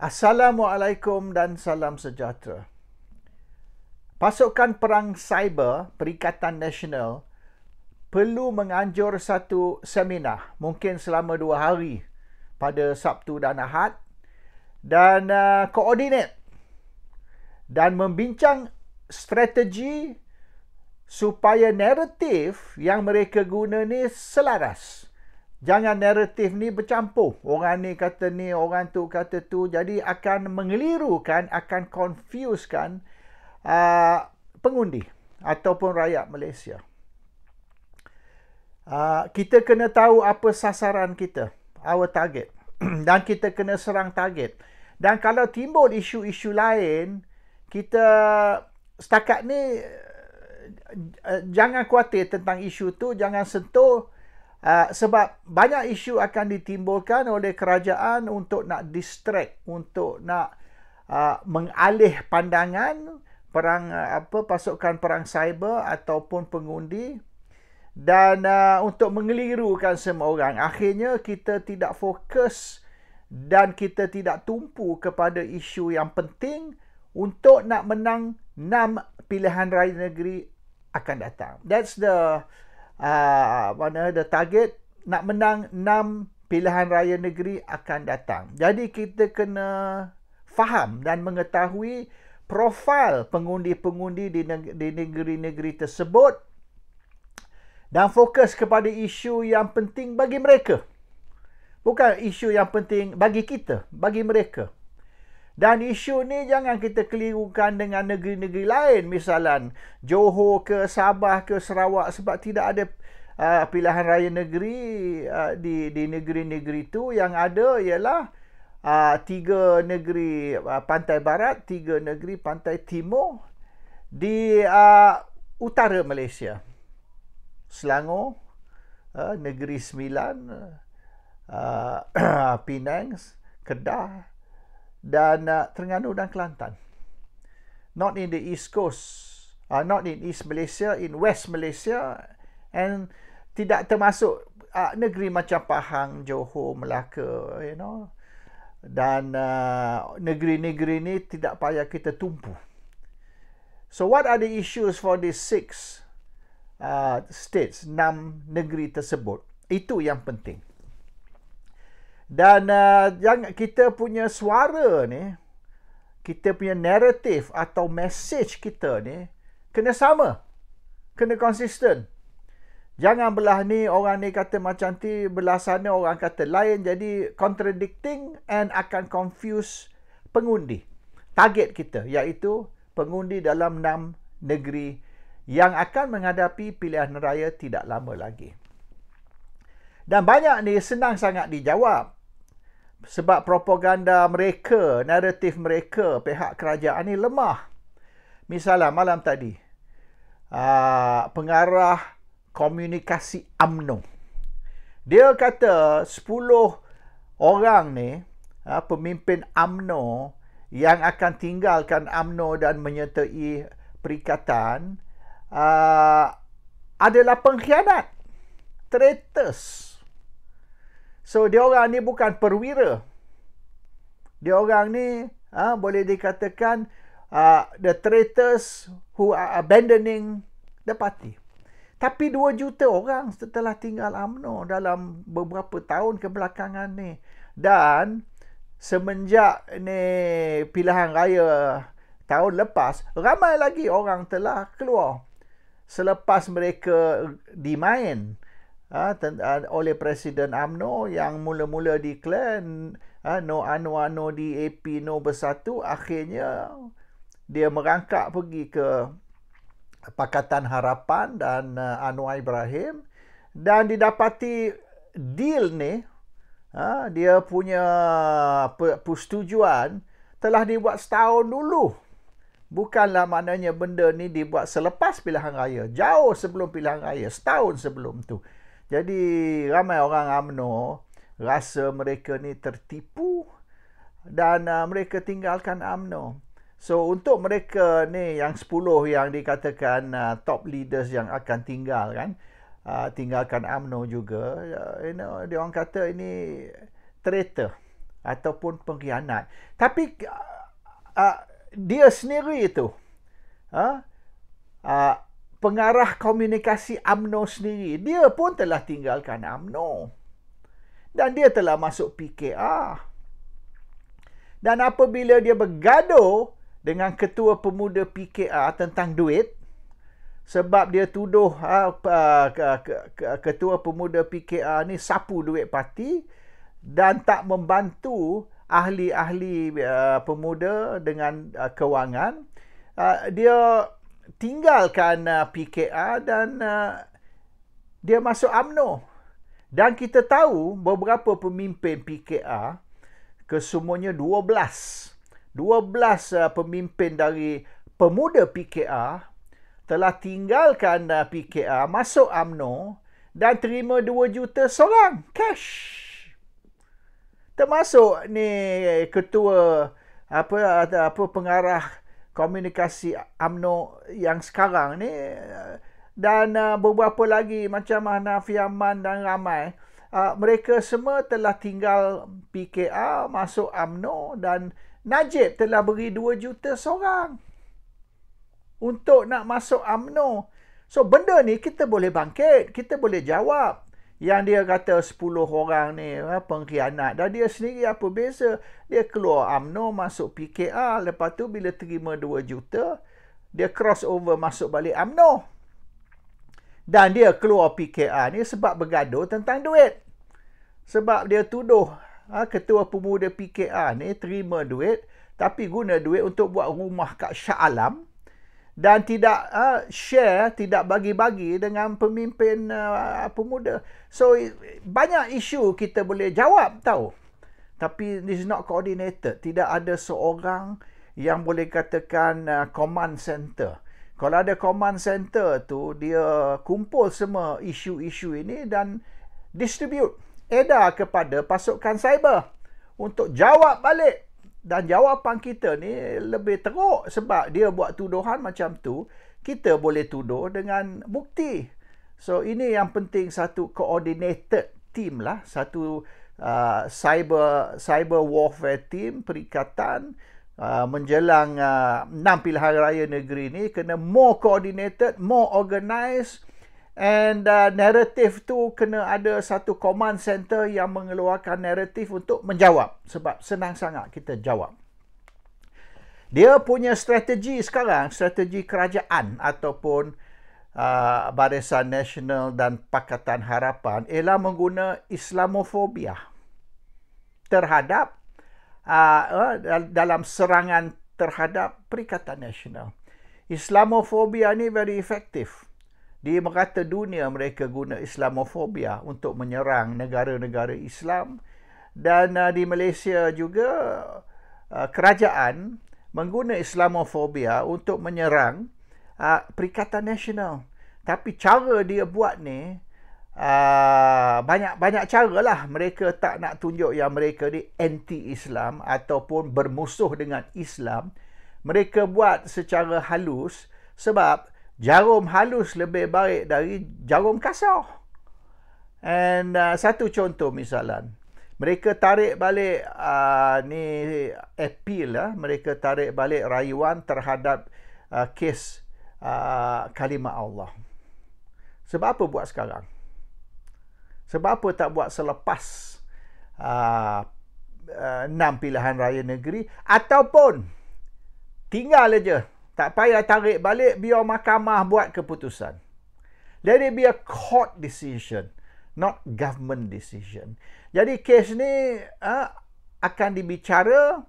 Assalamualaikum dan salam sejahtera. Pasukan Perang Cyber Perikatan Nasional perlu menganjur satu seminar mungkin selama dua hari pada Sabtu dan Ahad dan uh, koordinat dan membincang strategi supaya naratif yang mereka guna ni selaras. Jangan naratif ni bercampur. Orang ni kata ni, orang tu kata tu. Jadi akan mengelirukan, akan confusekan uh, pengundi ataupun rakyat Malaysia. Uh, kita kena tahu apa sasaran kita, our target. Dan kita kena serang target. Dan kalau timbul isu-isu lain, kita setakat ni uh, uh jangan khawatir tentang isu tu, jangan sentuh. Uh, sebab banyak isu akan ditimbulkan oleh kerajaan untuk nak distract, untuk nak uh, mengalih pandangan perang uh, apa pasukan perang cyber ataupun pengundi dan uh, untuk mengelirukan semua orang. Akhirnya kita tidak fokus dan kita tidak tumpu kepada isu yang penting untuk nak menang enam pilihan raya negeri akan datang. That's the Ah, mana the target nak menang 6 pilihan raya negeri akan datang. Jadi kita kena faham dan mengetahui profil pengundi-pengundi di negeri-negeri tersebut dan fokus kepada isu yang penting bagi mereka. Bukan isu yang penting bagi kita, bagi mereka. Dan isu ni jangan kita kelirukan dengan negeri-negeri lain. Misalan Johor ke Sabah ke Sarawak sebab tidak ada uh, pilihan raya negeri uh, di di negeri-negeri itu. Yang ada ialah uh, tiga negeri uh, pantai barat, tiga negeri pantai timur di uh, utara Malaysia. Selangor, uh, Negeri Sembilan, uh, Penang, Kedah dan uh, Terengganu dan Kelantan. Not in the East Coast, uh, not in East Malaysia, in West Malaysia and tidak termasuk uh, negeri macam Pahang, Johor, Melaka, you know. Dan uh, negeri-negeri ni tidak payah kita tumpu. So what are the issues for the six uh, states, enam negeri tersebut? Itu yang penting dan uh, kita punya suara ni kita punya naratif atau message kita ni kena sama kena konsisten jangan belah ni orang ni kata macam ti belah sana orang kata lain jadi contradicting and akan confuse pengundi target kita iaitu pengundi dalam enam negeri yang akan menghadapi pilihan raya tidak lama lagi dan banyak ni senang sangat dijawab sebab propaganda mereka, naratif mereka, pihak kerajaan ini lemah. Misalnya malam tadi, ah, pengarah komunikasi UMNO. Dia kata 10 orang ni, ah, pemimpin UMNO yang akan tinggalkan UMNO dan menyertai perikatan ah, adalah pengkhianat. Traitors. So dia orang ni bukan perwira. Dia orang ni ha, boleh dikatakan uh, the traitors who are abandoning the party. Tapi 2 juta orang setelah tinggal amno dalam beberapa tahun kebelakangan ni. Dan semenjak ni pilihan raya tahun lepas, ramai lagi orang telah keluar. Selepas mereka dimain uh, oleh Presiden AMNO yang mula-mula declare uh, no ano di DAP, no Bersatu akhirnya dia merangkak pergi ke Pakatan Harapan dan uh, Anwar Ibrahim dan didapati deal ni ha, dia punya persetujuan telah dibuat setahun dulu bukanlah maknanya benda ni dibuat selepas pilihan raya jauh sebelum pilihan raya setahun sebelum tu jadi ramai orang Amno rasa mereka ni tertipu dan uh, mereka tinggalkan Amno. So untuk mereka ni yang 10 yang dikatakan uh, top leaders yang akan tinggal kan uh, tinggalkan Amno juga uh, you know dia orang kata ini traitor ataupun pengkhianat. Tapi uh, uh, dia sendiri itu ha uh, uh, pengarah komunikasi AMNO sendiri, dia pun telah tinggalkan AMNO. Dan dia telah masuk PKR. Dan apabila dia bergaduh dengan ketua pemuda PKR tentang duit, sebab dia tuduh ah, ketua pemuda PKR ni sapu duit parti dan tak membantu ahli-ahli ah, pemuda dengan uh, kewangan, dia tinggalkan uh, PKR dan uh, dia masuk AMNO. Dan kita tahu beberapa pemimpin PKR kesemuanya 12. 12 uh, pemimpin dari pemuda PKR telah tinggalkan uh, PKR, masuk AMNO dan terima 2 juta seorang cash. Termasuk ni ketua apa apa pengarah komunikasi AMNO yang sekarang ni dan uh, beberapa lagi macam Hanafi Aman dan ramai uh, mereka semua telah tinggal PKR masuk AMNO dan Najib telah beri 2 juta seorang untuk nak masuk AMNO. So benda ni kita boleh bangkit, kita boleh jawab, yang dia kata 10 orang ni ha, pengkhianat dan dia sendiri apa beza dia keluar AMNO masuk PKR lepas tu bila terima 2 juta dia cross over masuk balik AMNO, dan dia keluar PKR ni sebab bergaduh tentang duit sebab dia tuduh ha, ketua pemuda PKR ni terima duit tapi guna duit untuk buat rumah kat Shah Alam dan tidak uh, share tidak bagi-bagi dengan pemimpin uh, ha, pemuda so banyak isu kita boleh jawab tahu tapi this is not coordinated tidak ada seorang yang boleh katakan uh, command center kalau ada command center tu dia kumpul semua isu-isu ini dan distribute eda kepada pasukan cyber untuk jawab balik dan jawapan kita ni lebih teruk sebab dia buat tuduhan macam tu kita boleh tuduh dengan bukti so ini yang penting satu coordinated team lah satu uh, cyber cyber warfare team perikatan uh, menjelang uh, 6 pilihan raya negeri ni kena more coordinated more organised and uh, naratif tu kena ada satu command center yang mengeluarkan naratif untuk menjawab sebab senang sangat kita jawab dia punya strategi sekarang strategi kerajaan ataupun uh, barisan nasional dan pakatan harapan ialah mengguna islamofobia terhadap uh, uh, dalam serangan terhadap perikatan nasional islamofobia ni very effective di merata dunia mereka guna Islamofobia untuk menyerang negara-negara Islam dan uh, di Malaysia juga uh, kerajaan mengguna Islamofobia untuk menyerang uh, Perikatan Nasional. Tapi cara dia buat ni uh, banyak-banyak caralah mereka tak nak tunjuk yang mereka ni anti-Islam ataupun bermusuh dengan Islam. Mereka buat secara halus sebab jarum halus lebih baik dari jarum kasar. And uh, satu contoh misalan, mereka tarik balik uh, ni appeal lah, uh, mereka tarik balik rayuan terhadap uh, kes uh, kalimah Allah. Sebab apa buat sekarang? Sebab apa tak buat selepas uh, uh enam pilihan raya negeri ataupun tinggal aja tak payah tarik balik biar mahkamah buat keputusan. Jadi biar court decision, not government decision. Jadi kes ni uh, akan dibicara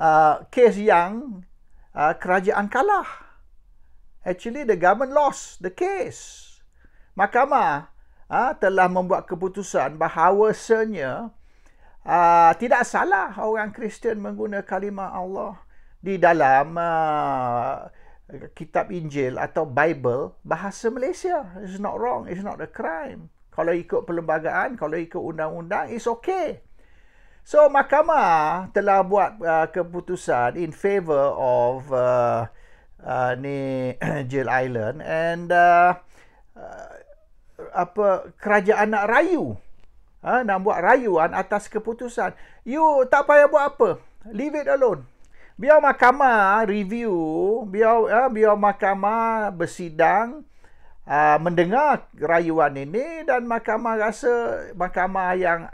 uh, kes yang uh, kerajaan kalah. Actually the government lost the case. Mahkamah uh, telah membuat keputusan bahawasanya uh, tidak salah orang Kristian menggunakan kalimah Allah di dalam uh, kitab Injil atau Bible bahasa Malaysia. It's not wrong, it's not a crime. Kalau ikut perlembagaan, kalau ikut undang-undang, it's okay. So mahkamah telah buat uh, keputusan in favor of uh, uh, ni Jail Island and uh, uh, apa kerajaan nak rayu. Ha, nak buat rayuan atas keputusan. You tak payah buat apa. Leave it alone biar mahkamah review biar uh, biar mahkamah bersidang uh, mendengar rayuan ini dan mahkamah rasa mahkamah yang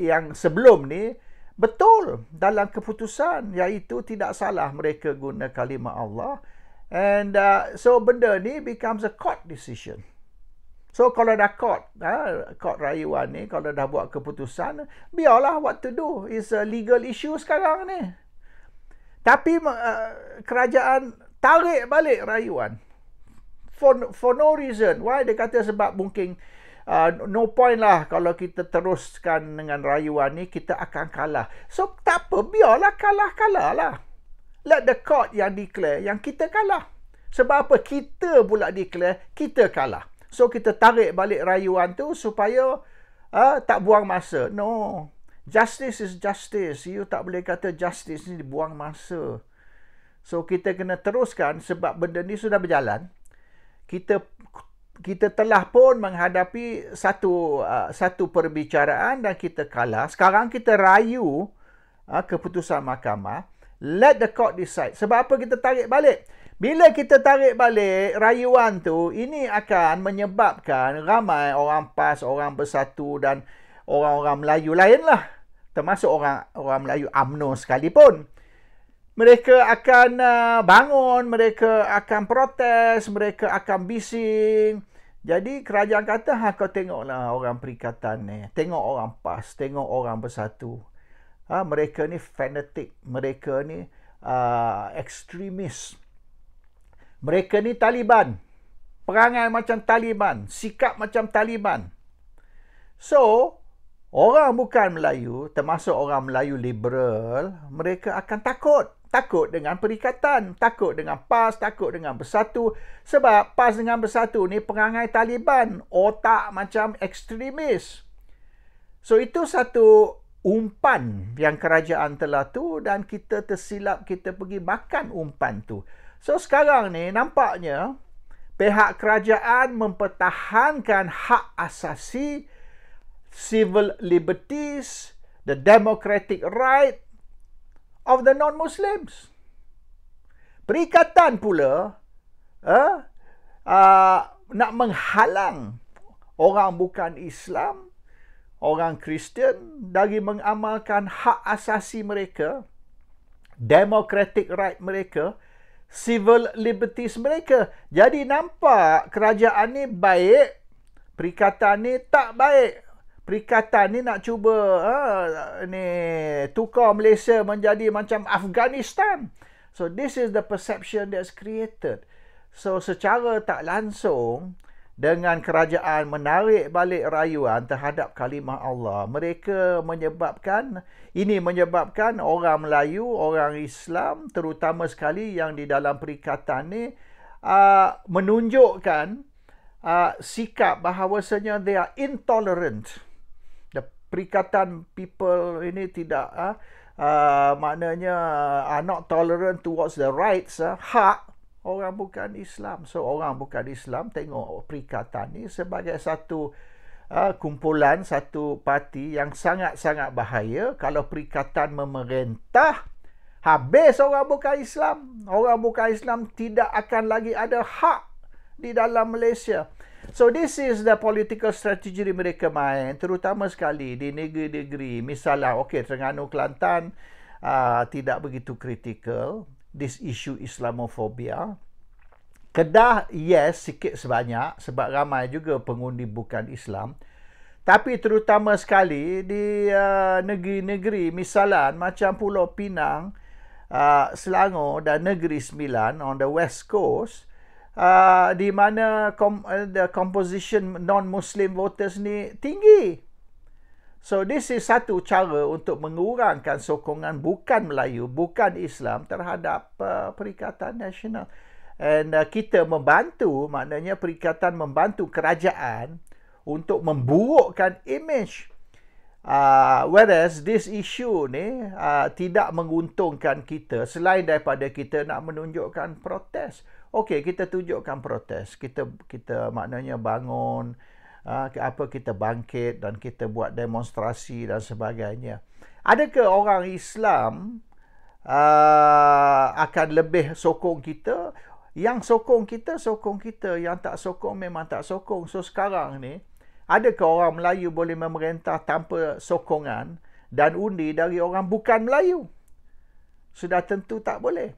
yang sebelum ni betul dalam keputusan iaitu tidak salah mereka guna kalimah Allah and uh, so benda ni becomes a court decision so kalau dah court uh, court rayuan ni kalau dah buat keputusan biarlah what to do is a legal issue sekarang ni tapi uh, kerajaan tarik balik rayuan. For, for no reason. Why? Dia kata sebab mungkin uh, no point lah kalau kita teruskan dengan rayuan ni, kita akan kalah. So, tak apa. Biarlah kalah-kalah lah. Let the court yang declare yang kita kalah. Sebab apa kita pula declare, kita kalah. So, kita tarik balik rayuan tu supaya uh, tak buang masa. No. No. Justice is justice. You tak boleh kata justice ni dibuang masa. So kita kena teruskan sebab benda ni sudah berjalan. Kita kita telah pun menghadapi satu uh, satu perbicaraan dan kita kalah. Sekarang kita rayu uh, keputusan mahkamah. Let the court decide. Sebab apa kita tarik balik? Bila kita tarik balik rayuan tu, ini akan menyebabkan ramai orang PAS, orang Bersatu dan orang-orang Melayu lainlah termasuk orang orang Melayu amno sekalipun mereka akan uh, bangun mereka akan protes mereka akan bising jadi kerajaan kata ha kau tengoklah orang perikatan ni tengok orang PAS tengok orang bersatu ha mereka ni fanatik mereka ni uh, ekstremis mereka ni Taliban perangai macam Taliban sikap macam Taliban so Orang bukan Melayu, termasuk orang Melayu liberal, mereka akan takut. Takut dengan perikatan, takut dengan PAS, takut dengan Bersatu. Sebab PAS dengan Bersatu ni perangai Taliban, otak macam ekstremis. So itu satu umpan yang kerajaan telah tu dan kita tersilap kita pergi makan umpan tu. So sekarang ni nampaknya pihak kerajaan mempertahankan hak asasi kerajaan civil liberties, the democratic right of the non-Muslims. Perikatan pula eh, uh, nak menghalang orang bukan Islam, orang Kristian dari mengamalkan hak asasi mereka, democratic right mereka, civil liberties mereka. Jadi nampak kerajaan ni baik, perikatan ni tak baik. Perikatan ni nak cuba uh, ni tukar Malaysia menjadi macam Afghanistan. So this is the perception that's created. So secara tak langsung dengan kerajaan menarik balik rayuan terhadap kalimah Allah, mereka menyebabkan ini menyebabkan orang Melayu, orang Islam terutama sekali yang di dalam perikatan ni uh, menunjukkan uh, sikap bahawasanya they are intolerant perikatan people ini tidak uh, uh, maknanya uh, not tolerant towards the rights uh, hak orang bukan Islam so orang bukan Islam tengok perikatan ini sebagai satu uh, kumpulan satu parti yang sangat-sangat bahaya kalau perikatan memerintah habis orang bukan Islam orang bukan Islam tidak akan lagi ada hak di dalam Malaysia So this is the political strategy mereka main terutama sekali di negeri-negeri misalnya okey Terengganu Kelantan uh, tidak begitu critical this issue Islamophobia. Kedah yes sikit sebanyak sebab ramai juga pengundi bukan Islam. Tapi terutama sekali di ah, negeri-negeri uh, misalnya macam Pulau Pinang, uh, Selangor dan Negeri Sembilan on the west coast uh, di mana kom, uh, eh, the composition non-Muslim voters ni tinggi. So this is satu cara untuk mengurangkan sokongan bukan Melayu, bukan Islam terhadap uh, Perikatan Nasional. And uh, kita membantu, maknanya Perikatan membantu kerajaan untuk memburukkan image. Uh, whereas this issue ni uh, tidak menguntungkan kita selain daripada kita nak menunjukkan protes okey kita tunjukkan protes kita kita maknanya bangun uh, apa kita bangkit dan kita buat demonstrasi dan sebagainya adakah orang Islam uh, akan lebih sokong kita yang sokong kita sokong kita yang tak sokong memang tak sokong so sekarang ni adakah orang Melayu boleh memerintah tanpa sokongan dan undi dari orang bukan Melayu sudah tentu tak boleh.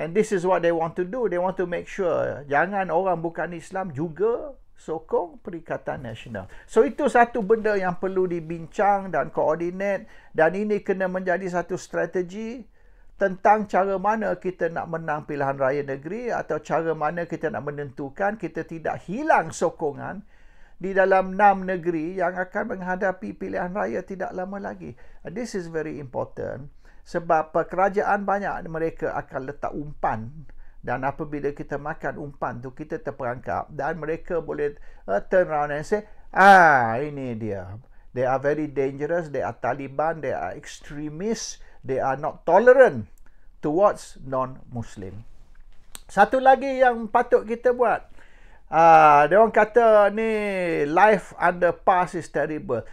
And this is what they want to do. They want to make sure jangan orang bukan Islam juga sokong Perikatan Nasional. So itu satu benda yang perlu dibincang dan koordinat dan ini kena menjadi satu strategi tentang cara mana kita nak menang pilihan raya negeri atau cara mana kita nak menentukan kita tidak hilang sokongan di dalam enam negeri yang akan menghadapi pilihan raya tidak lama lagi. This is very important sebab kerajaan banyak mereka akan letak umpan dan apabila kita makan umpan tu kita terperangkap dan mereka boleh uh, turn around and say ah ini dia they are very dangerous they are taliban they are extremists they are not tolerant towards non muslim satu lagi yang patut kita buat ah uh, dia orang kata ni life under pass is terrible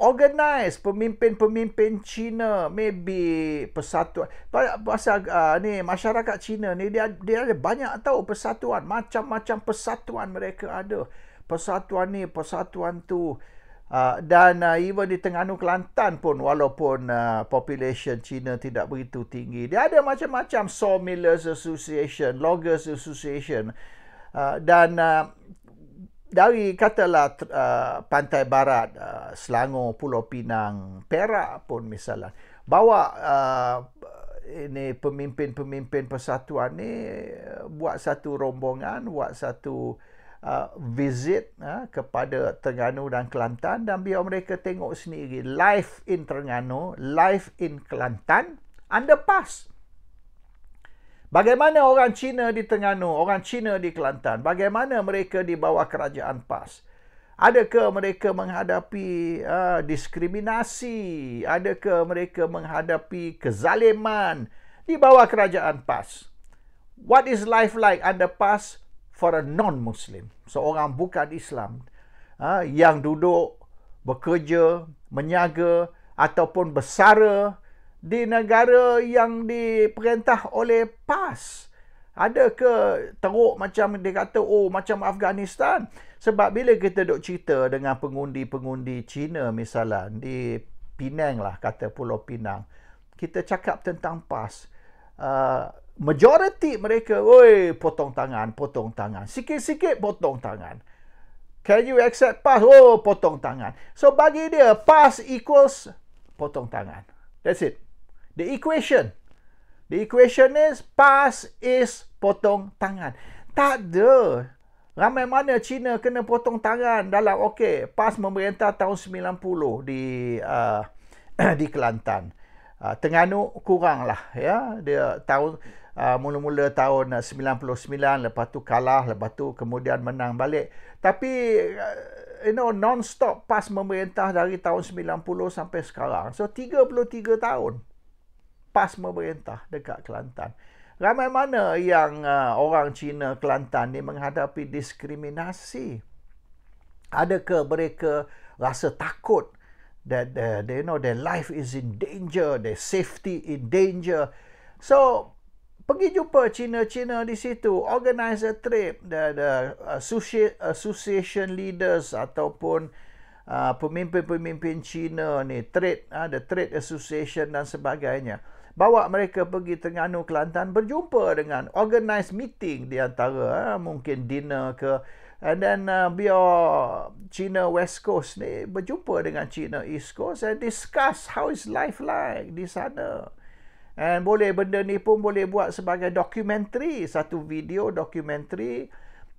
organize pemimpin-pemimpin China, maybe persatuan pasal uh, ni masyarakat China ni dia dia ada banyak tahu persatuan macam-macam persatuan mereka ada persatuan ni persatuan tu uh, dan uh, even di Terengganu Kelantan pun walaupun uh, population China tidak begitu tinggi dia ada macam-macam sawmillers association loggers association uh, dan uh, dari katalah uh, pantai barat uh, Selangor Pulau Pinang Perak pun misalnya bawa uh, ini pemimpin-pemimpin persatuan ni uh, buat satu rombongan buat satu uh, visit uh, kepada Terengganu dan Kelantan dan biar mereka tengok sendiri live in Terengganu live in Kelantan anda underpass Bagaimana orang Cina di Terengganu, orang Cina di Kelantan, bagaimana mereka di bawah kerajaan PAS? Adakah mereka menghadapi uh, diskriminasi? Adakah mereka menghadapi kezaliman di bawah kerajaan PAS? What is life like under PAS for a non-Muslim? Seorang bukan Islam uh, yang duduk, bekerja, menyaga ataupun bersara di negara yang diperintah oleh PAS? Ada ke teruk macam dia kata oh macam Afghanistan? Sebab bila kita dok cerita dengan pengundi-pengundi Cina misalnya di Pinang lah kata Pulau Pinang. Kita cakap tentang PAS. Uh, majoriti mereka, oi potong tangan, potong tangan. Sikit-sikit potong tangan. Can you accept PAS? Oh, potong tangan. So bagi dia, PAS equals potong tangan. That's it the equation. The equation is pass is potong tangan. Tak ada. Ramai mana Cina kena potong tangan dalam okey, pas memerintah tahun 90 di uh, di Kelantan. Uh, Terengganu kuranglah ya. Dia tahun uh, mula-mula tahun 99 uh, lepas tu kalah, lepas tu kemudian menang balik. Tapi uh, you know non-stop pas memerintah dari tahun 90 sampai sekarang. So 33 tahun. PAS memerintah dekat Kelantan. Ramai mana yang uh, orang Cina Kelantan ni menghadapi diskriminasi. Adakah mereka rasa takut that uh, they know their life is in danger, their safety in danger. So pergi jumpa Cina-Cina di situ, organize a trip the, the association leaders ataupun uh, pemimpin-pemimpin Cina ni trade uh, the trade association dan sebagainya bawa mereka pergi Terengganu Kelantan berjumpa dengan organize meeting di antara eh, mungkin dinner ke and then uh, biar China West Coast ni berjumpa dengan China East Coast and discuss how is life like di sana and boleh benda ni pun boleh buat sebagai dokumentari satu video dokumentari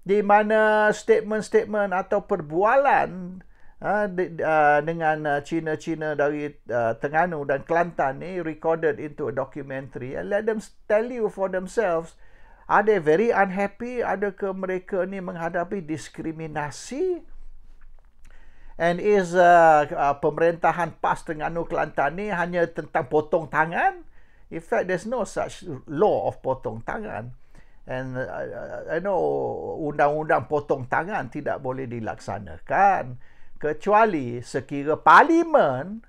di mana statement-statement atau perbualan Ha, ha, dengan ha, Cina-Cina dari Terengganu dan Kelantan ni recorded into a documentary and let them tell you for themselves are they very unhappy adakah mereka ni menghadapi diskriminasi and is uh, pemerintahan PAS Terengganu Kelantan ni hanya tentang potong tangan in fact there's no such law of potong tangan and uh, I know undang-undang potong tangan tidak boleh dilaksanakan kecuali sekiranya parlimen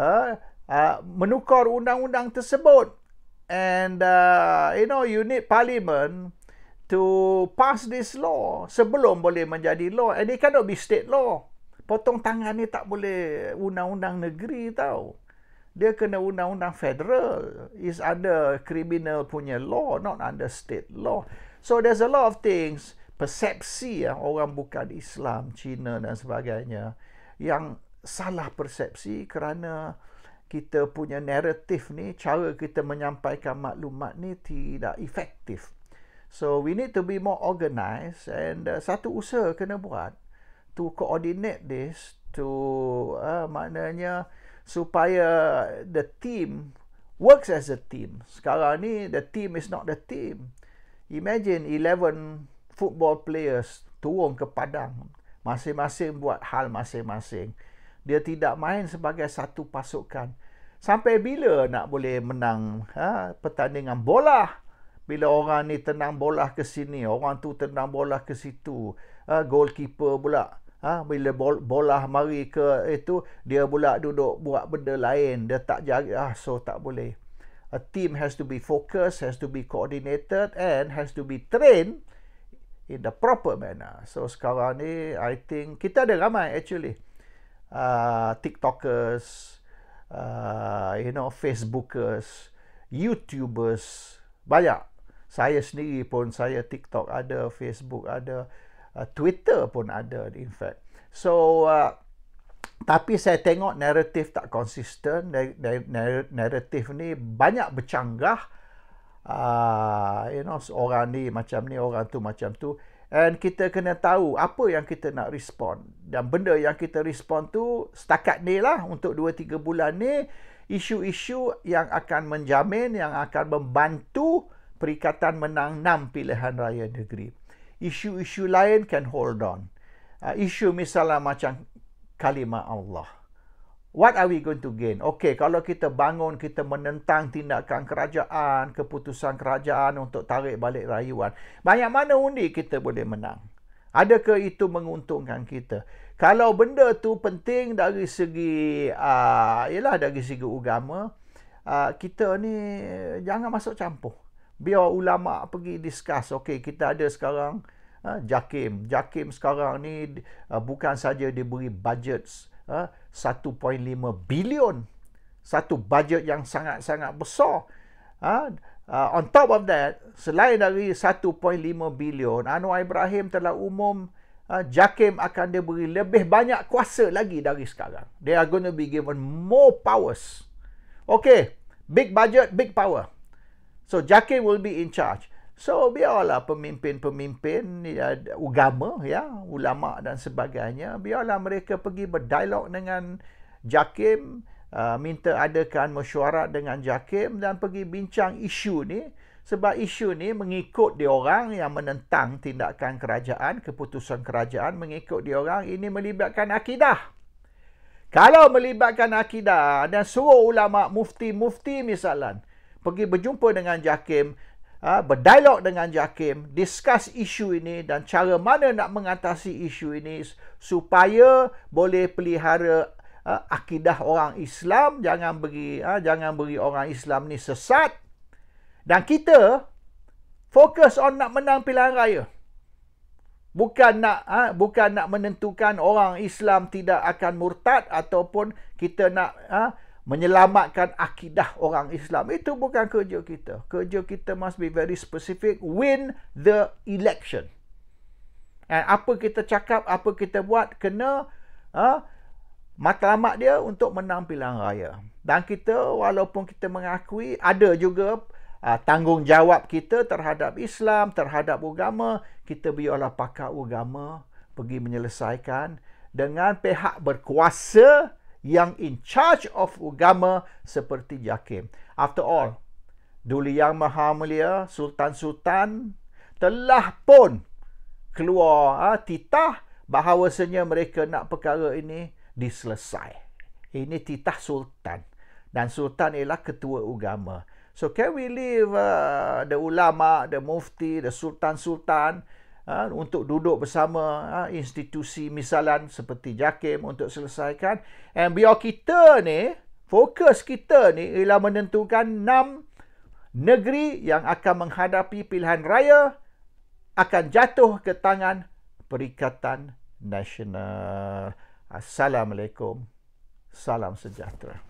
uh, uh, menukar undang-undang tersebut and uh, you know you need parliament to pass this law sebelum boleh menjadi law and it cannot be state law potong tangan ni tak boleh undang-undang negeri tau dia kena undang-undang federal is under criminal punya law not under state law so there's a lot of things persepsi ya orang bukan Islam, Cina dan sebagainya yang salah persepsi kerana kita punya naratif ni cara kita menyampaikan maklumat ni tidak efektif. So we need to be more organized and uh, satu usaha kena buat to coordinate this to uh, maknanya supaya the team works as a team. Sekarang ni the team is not the team. Imagine 11 football players turun ke padang masing-masing buat hal masing-masing dia tidak main sebagai satu pasukan sampai bila nak boleh menang ha, pertandingan bola bila orang ni tenang bola ke sini orang tu tenang bola ke situ ha, goalkeeper pula ha, bila bol- bola mari ke itu dia pula duduk buat benda lain dia tak jaga ah, so tak boleh a team has to be focused has to be coordinated and has to be trained in the proper manner. So sekarang ni, I think kita ada ramai actually uh, TikTokers, uh, you know Facebookers, YouTubers banyak. Saya sendiri pun saya TikTok ada, Facebook ada, uh, Twitter pun ada. In fact, so uh, tapi saya tengok naratif tak konsisten. Naratif ni banyak bercanggah uh, you know orang ni macam ni orang tu macam tu and kita kena tahu apa yang kita nak respond. dan benda yang kita respond tu setakat ni lah untuk 2 3 bulan ni isu-isu yang akan menjamin yang akan membantu perikatan menang 6 pilihan raya negeri isu-isu lain can hold on uh, isu misalnya macam kalimah Allah What are we going to gain? Okay, kalau kita bangun, kita menentang tindakan kerajaan, keputusan kerajaan untuk tarik balik rayuan. Banyak mana undi kita boleh menang? Adakah itu menguntungkan kita? Kalau benda tu penting dari segi, uh, dari segi agama, uh, kita ni jangan masuk campur. Biar ulama pergi discuss. Okay, kita ada sekarang uh, JAKIM. JAKIM sekarang ni uh, bukan saja diberi budgets. Uh, 1.5 bilion. Satu bajet yang sangat-sangat besar. Ha? Uh, on top of that, selain dari 1.5 bilion, Anwar Ibrahim telah umum uh, JAKIM akan dia beri lebih banyak kuasa lagi dari sekarang. They are going to be given more powers. Okay, big budget, big power. So JAKIM will be in charge. So biarlah pemimpin-pemimpin ya, agama, ya, ulama dan sebagainya, biarlah mereka pergi berdialog dengan JAKIM, uh, minta adakan mesyuarat dengan JAKIM dan pergi bincang isu ni sebab isu ni mengikut dia orang yang menentang tindakan kerajaan, keputusan kerajaan mengikut dia orang ini melibatkan akidah. Kalau melibatkan akidah dan suruh ulama mufti-mufti misalan pergi berjumpa dengan JAKIM uh, berdialog dengan Jakim, discuss isu ini dan cara mana nak mengatasi isu ini supaya boleh pelihara uh, akidah orang Islam, jangan bagi uh, ha, jangan bagi orang Islam ni sesat. Dan kita fokus on nak menang pilihan raya. Bukan nak ha, bukan nak menentukan orang Islam tidak akan murtad ataupun kita nak ha, menyelamatkan akidah orang Islam. Itu bukan kerja kita. Kerja kita must be very specific. Win the election. And apa kita cakap, apa kita buat, kena uh, matlamat dia untuk menang pilihan raya. Dan kita, walaupun kita mengakui, ada juga uh, tanggungjawab kita terhadap Islam, terhadap agama. Kita biarlah pakar agama pergi menyelesaikan dengan pihak berkuasa yang in charge of agama seperti Jakim. After all, Duli Yang Maha Mulia, Sultan-Sultan telah pun keluar ha, titah bahawasanya mereka nak perkara ini diselesai. Ini titah Sultan. Dan Sultan ialah ketua agama. So can we leave uh, the ulama, the mufti, the sultan-sultan Ha, untuk duduk bersama ha, institusi misalan seperti JAKIM untuk selesaikan. And biar kita ni, fokus kita ni ialah menentukan enam negeri yang akan menghadapi pilihan raya akan jatuh ke tangan Perikatan Nasional. Assalamualaikum. Salam sejahtera.